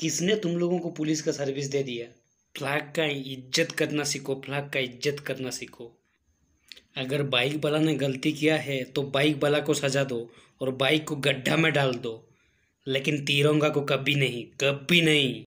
किसने तुम लोगों को पुलिस का सर्विस दे दिया फ्लैग का इज्जत करना सीखो फ्लैग का इज्जत करना सीखो अगर बाइक वाला ने गलती किया है तो बाइक वाला को सजा दो और बाइक को गड्ढा में डाल दो लेकिन तिरंगा को कभी नहीं कभी नहीं